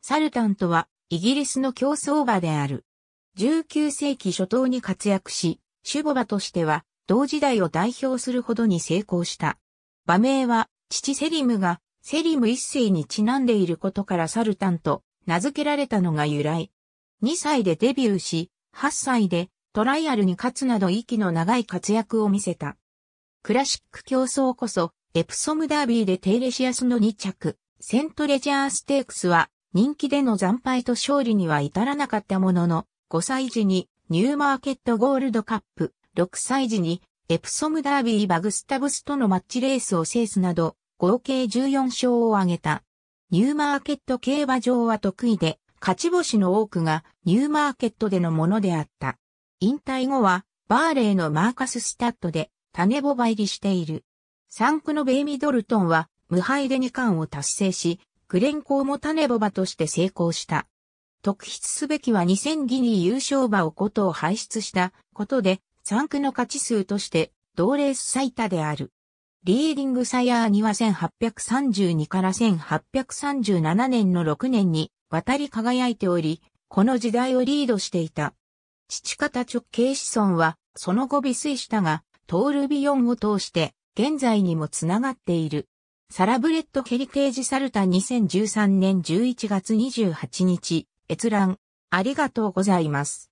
サルタンとは、イギリスの競争馬である。19世紀初頭に活躍し、守護馬としては、同時代を代表するほどに成功した。馬名は、父セリムが、セリム一世にちなんでいることからサルタンと名付けられたのが由来。2歳でデビューし、8歳でトライアルに勝つなど息の長い活躍を見せた。クラシック競争こそ、エプソムダービーでテイレシアスの2着、セントレジャーステークスは人気での惨敗と勝利には至らなかったものの、5歳時にニューマーケットゴールドカップ、6歳時にエプソムダービーバグスタブスとのマッチレースを制すなど、合計14勝を挙げた。ニューマーケット競馬場は得意で、勝ち星の多くがニューマーケットでのものであった。引退後は、バーレーのマーカススタッドで、種ボバ入りしている。3区のベイミドルトンは、無敗で2冠を達成し、グレンコーも種ボバとして成功した。特筆すべきは2000ギニ優勝馬をことを排出したことで、3区の勝ち数として同レース最多である。リーディングサヤーには1832から1837年の6年に渡り輝いており、この時代をリードしていた。父方直系子孫は、その後微水したが、トールビヨンを通して、現在にもつながっている。サラブレッドヘリテージサルタ2013年11月28日、閲覧、ありがとうございます。